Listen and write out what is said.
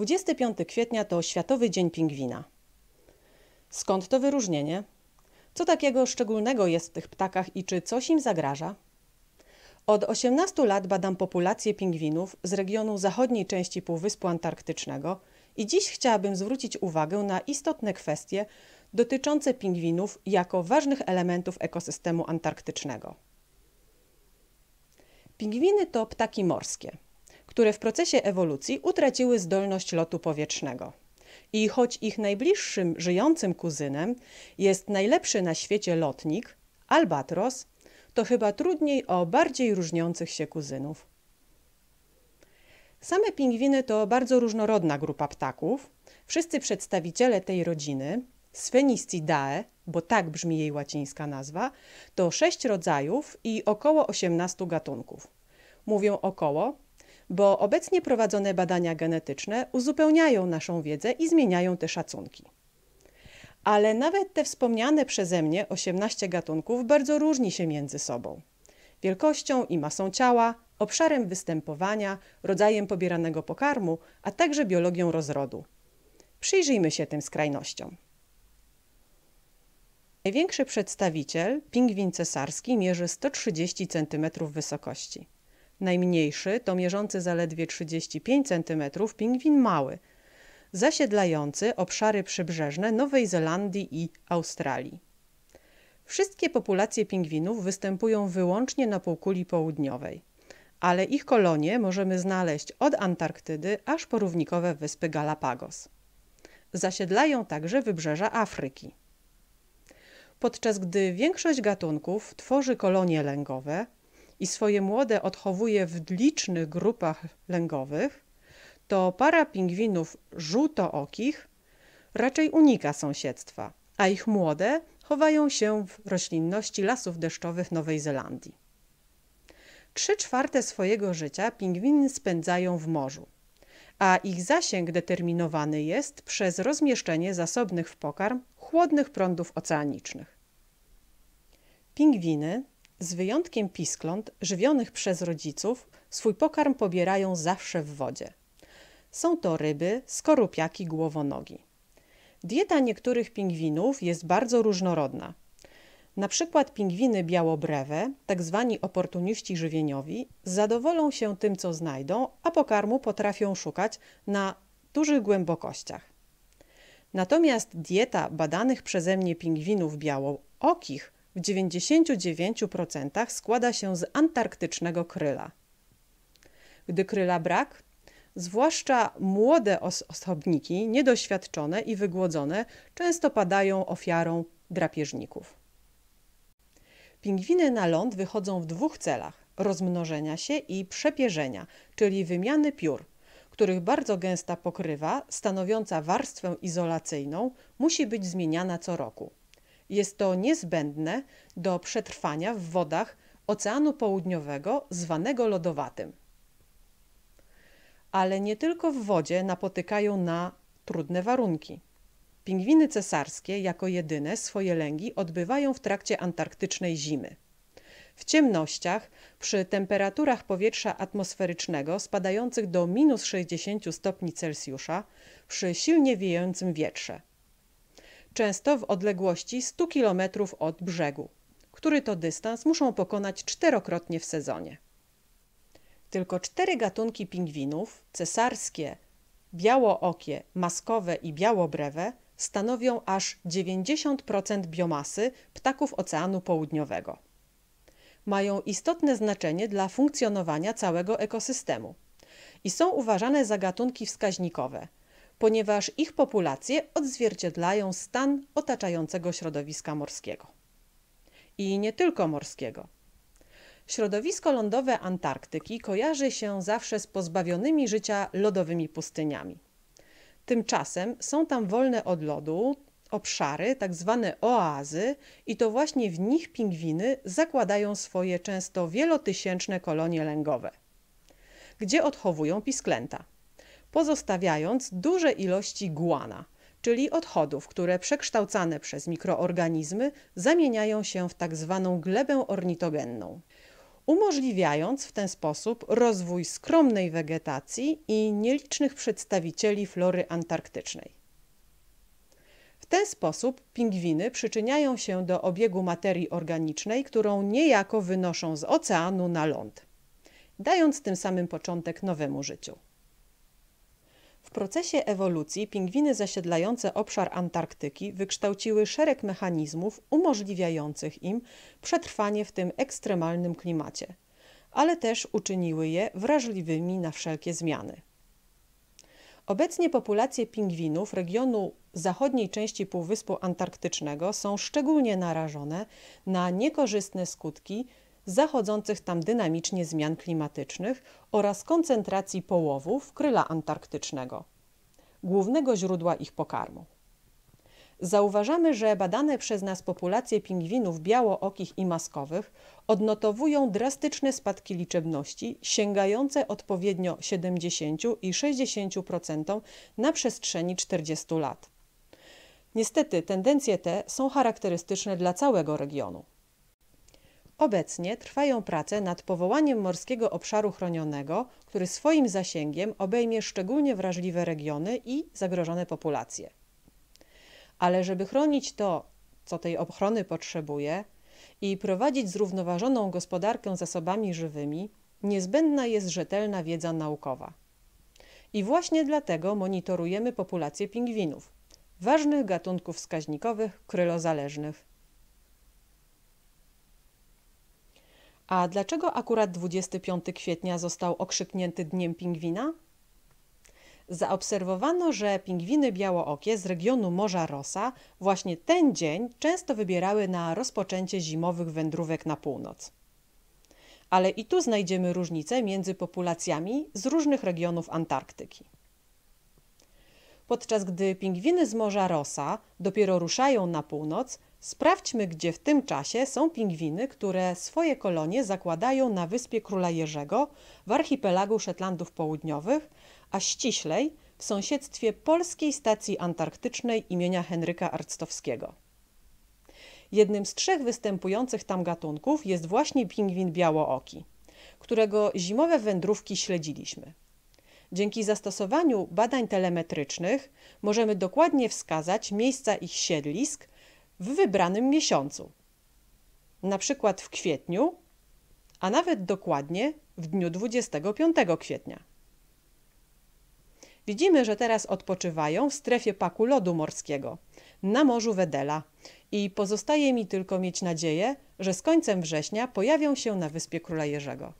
25 kwietnia to Światowy Dzień Pingwina. Skąd to wyróżnienie? Co takiego szczególnego jest w tych ptakach i czy coś im zagraża? Od 18 lat badam populację pingwinów z regionu zachodniej części Półwyspu Antarktycznego i dziś chciałabym zwrócić uwagę na istotne kwestie dotyczące pingwinów jako ważnych elementów ekosystemu antarktycznego. Pingwiny to ptaki morskie które w procesie ewolucji utraciły zdolność lotu powietrznego. I choć ich najbliższym żyjącym kuzynem jest najlepszy na świecie lotnik, albatros, to chyba trudniej o bardziej różniących się kuzynów. Same pingwiny to bardzo różnorodna grupa ptaków. Wszyscy przedstawiciele tej rodziny, Spheniscidae, bo tak brzmi jej łacińska nazwa, to sześć rodzajów i około 18 gatunków. Mówię około, bo obecnie prowadzone badania genetyczne uzupełniają naszą wiedzę i zmieniają te szacunki. Ale nawet te wspomniane przeze mnie 18 gatunków bardzo różni się między sobą. Wielkością i masą ciała, obszarem występowania, rodzajem pobieranego pokarmu, a także biologią rozrodu. Przyjrzyjmy się tym skrajnościom. Największy przedstawiciel, pingwin cesarski, mierzy 130 cm wysokości. Najmniejszy to mierzący zaledwie 35 cm pingwin mały, zasiedlający obszary przybrzeżne Nowej Zelandii i Australii. Wszystkie populacje pingwinów występują wyłącznie na półkuli południowej, ale ich kolonie możemy znaleźć od Antarktydy aż po równikowe wyspy Galapagos. Zasiedlają także wybrzeża Afryki. Podczas gdy większość gatunków tworzy kolonie lęgowe, i swoje młode odchowuje w licznych grupach lęgowych, to para pingwinów żółtookich raczej unika sąsiedztwa, a ich młode chowają się w roślinności lasów deszczowych Nowej Zelandii. Trzy czwarte swojego życia pingwiny spędzają w morzu, a ich zasięg determinowany jest przez rozmieszczenie zasobnych w pokarm chłodnych prądów oceanicznych. Pingwiny z wyjątkiem piskląt, żywionych przez rodziców, swój pokarm pobierają zawsze w wodzie. Są to ryby, skorupiaki, głowonogi. Dieta niektórych pingwinów jest bardzo różnorodna. Na przykład pingwiny białobrewe, tak zwani oportuniści żywieniowi, zadowolą się tym, co znajdą, a pokarmu potrafią szukać na dużych głębokościach. Natomiast dieta badanych przeze mnie pingwinów białookich w 99% składa się z antarktycznego kryla. Gdy kryla brak, zwłaszcza młode os osobniki, niedoświadczone i wygłodzone, często padają ofiarą drapieżników. Pingwiny na ląd wychodzą w dwóch celach: rozmnożenia się i przepierzenia, czyli wymiany piór, których bardzo gęsta pokrywa, stanowiąca warstwę izolacyjną, musi być zmieniana co roku. Jest to niezbędne do przetrwania w wodach Oceanu Południowego zwanego lodowatym. Ale nie tylko w wodzie napotykają na trudne warunki. Pingwiny cesarskie jako jedyne swoje lęgi odbywają w trakcie antarktycznej zimy. W ciemnościach, przy temperaturach powietrza atmosferycznego spadających do minus 60 stopni Celsjusza, przy silnie wiejącym wietrze – często w odległości 100 km od brzegu, który to dystans muszą pokonać czterokrotnie w sezonie. Tylko cztery gatunki pingwinów, cesarskie, białookie, maskowe i białobrewe, stanowią aż 90% biomasy ptaków Oceanu Południowego. Mają istotne znaczenie dla funkcjonowania całego ekosystemu i są uważane za gatunki wskaźnikowe – ponieważ ich populacje odzwierciedlają stan otaczającego środowiska morskiego. I nie tylko morskiego. Środowisko lądowe Antarktyki kojarzy się zawsze z pozbawionymi życia lodowymi pustyniami. Tymczasem są tam wolne od lodu obszary, tak zwane oazy, i to właśnie w nich pingwiny zakładają swoje często wielotysięczne kolonie lęgowe, gdzie odchowują pisklęta pozostawiając duże ilości guana, czyli odchodów, które przekształcane przez mikroorganizmy zamieniają się w tzw. Tak glebę ornitogenną umożliwiając w ten sposób rozwój skromnej wegetacji i nielicznych przedstawicieli flory antarktycznej. W ten sposób pingwiny przyczyniają się do obiegu materii organicznej, którą niejako wynoszą z oceanu na ląd, dając tym samym początek nowemu życiu. W procesie ewolucji pingwiny zasiedlające obszar Antarktyki wykształciły szereg mechanizmów umożliwiających im przetrwanie w tym ekstremalnym klimacie, ale też uczyniły je wrażliwymi na wszelkie zmiany. Obecnie populacje pingwinów regionu zachodniej części Półwyspu Antarktycznego są szczególnie narażone na niekorzystne skutki zachodzących tam dynamicznie zmian klimatycznych oraz koncentracji połowów kryla antarktycznego, głównego źródła ich pokarmu. Zauważamy, że badane przez nas populacje pingwinów białookich i maskowych odnotowują drastyczne spadki liczebności, sięgające odpowiednio 70 i 60% na przestrzeni 40 lat. Niestety tendencje te są charakterystyczne dla całego regionu. Obecnie trwają prace nad powołaniem Morskiego Obszaru Chronionego, który swoim zasięgiem obejmie szczególnie wrażliwe regiony i zagrożone populacje. Ale żeby chronić to, co tej ochrony potrzebuje i prowadzić zrównoważoną gospodarkę zasobami żywymi, niezbędna jest rzetelna wiedza naukowa. I właśnie dlatego monitorujemy populację pingwinów, ważnych gatunków wskaźnikowych krylozależnych A dlaczego akurat 25 kwietnia został okrzyknięty Dniem Pingwina? Zaobserwowano, że pingwiny białookie z regionu Morza Rosa właśnie ten dzień często wybierały na rozpoczęcie zimowych wędrówek na północ. Ale i tu znajdziemy różnice między populacjami z różnych regionów Antarktyki podczas gdy pingwiny z Morza Rosa dopiero ruszają na północ, sprawdźmy, gdzie w tym czasie są pingwiny, które swoje kolonie zakładają na Wyspie Króla Jerzego w archipelagu Szetlandów Południowych, a ściślej w sąsiedztwie Polskiej Stacji Antarktycznej imienia Henryka Arctowskiego. Jednym z trzech występujących tam gatunków jest właśnie pingwin białooki, którego zimowe wędrówki śledziliśmy. Dzięki zastosowaniu badań telemetrycznych możemy dokładnie wskazać miejsca ich siedlisk w wybranym miesiącu, na przykład w kwietniu, a nawet dokładnie w dniu 25 kwietnia. Widzimy, że teraz odpoczywają w strefie paku lodu morskiego na Morzu Wedela i pozostaje mi tylko mieć nadzieję, że z końcem września pojawią się na Wyspie Króla Jerzego.